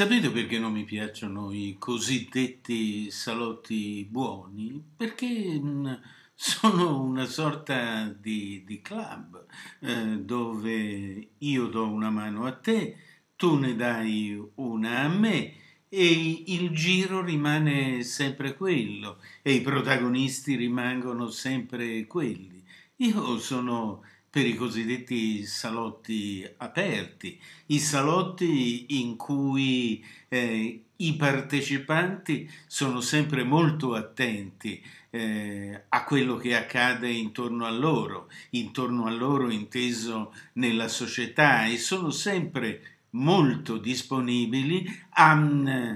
Sapete perché non mi piacciono i cosiddetti salotti buoni? Perché mm, sono una sorta di, di club eh, dove io do una mano a te, tu ne dai una a me e il giro rimane sempre quello e i protagonisti rimangono sempre quelli. Io sono per i cosiddetti salotti aperti, i salotti in cui eh, i partecipanti sono sempre molto attenti eh, a quello che accade intorno a loro, intorno a loro inteso nella società e sono sempre molto disponibili a... Mm,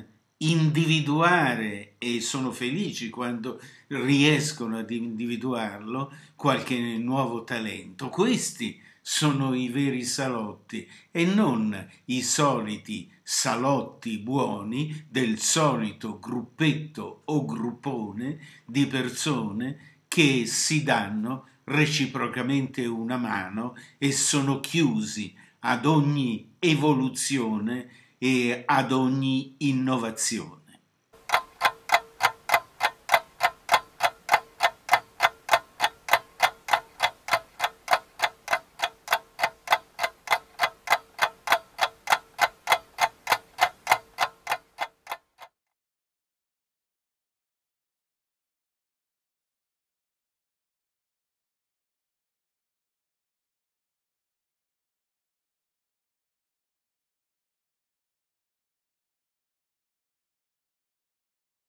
individuare e sono felici quando riescono ad individuarlo qualche nuovo talento. Questi sono i veri salotti e non i soliti salotti buoni del solito gruppetto o gruppone di persone che si danno reciprocamente una mano e sono chiusi ad ogni evoluzione e ad ogni innovazione.